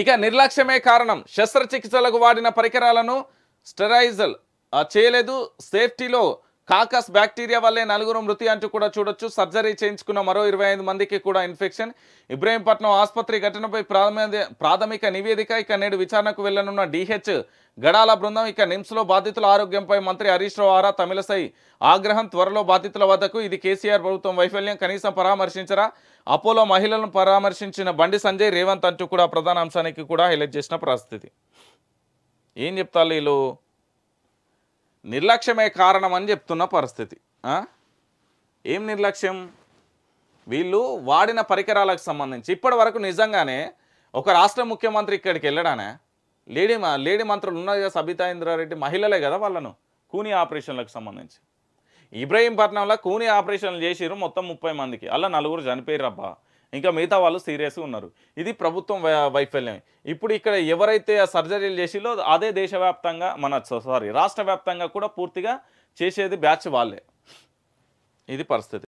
ఇక నిర్లక్ష్యమే కారణం శస్త్రచికిత్సలకు వాడిన పరికరాలను స్టెరైజల్ చేయలేదు సేఫ్టీలో కాకస్ బ్యాక్టీరియా వల్లే నలుగురు మృతి అంటూ కూడా చూడొచ్చు సర్జరీ చేయించుకున్న మరో ఇరవై మందికి కూడా ఇన్ఫెక్షన్ ఇబ్రహీంపట్నం ఆసుపత్రి ఘటనపై ప్రాథమిక నివేదిక ఇక నేడు విచారణకు వెళ్లనున్న డిహెచ్ గడాల బృందం ఇక నిమ్స్లో బాధితుల ఆరోగ్యంపై మంత్రి హరీష్ రావు ఆరా తమిళసై ఆగ్రహం త్వరలో బాధితుల వద్దకు ఇది కేసీఆర్ ప్రభుత్వం వైఫల్యం కనీసం పరామర్శించరా అపోలో మహిళలను పరామర్శించిన బండి సంజయ్ రేవంత్ అంటూ కూడా ప్రధాన అంశానికి కూడా హైలైట్ చేసిన పరిస్థితి ఏం చెప్తారు వీళ్ళు నిర్లక్ష్యమే కారణం అని చెప్తున్న పరిస్థితి ఏం నిర్లక్ష్యం వీళ్ళు వాడిన పరికరాలకు సంబంధించి ఇప్పటి వరకు నిజంగానే ఒక రాష్ట్ర ముఖ్యమంత్రి ఇక్కడికి వెళ్ళడానే లేడీ లేడీ మంత్రులు ఉన్నారు కదా సబితా ఇంద్రారెడ్డి మహిళలే కదా వాళ్ళను కూని ఆపరేషన్లకు సంబంధించి ఇబ్రాహీంపట్నంలో కూని ఆపరేషన్లు చేసిరు మొత్తం ముప్పై మందికి అలా నలుగురు చనిపోయారు అబ్బా ఇంకా మిగతా వాళ్ళు సీరియస్గా ఉన్నారు ఇది ప్రభుత్వం వైఫల్యం ఇప్పుడు ఇక్కడ ఎవరైతే సర్జరీలు చేసిలో అదే దేశవ్యాప్తంగా మన సారీ రాష్ట్ర కూడా పూర్తిగా చేసేది బ్యాచ్ వాళ్ళే ఇది పరిస్థితి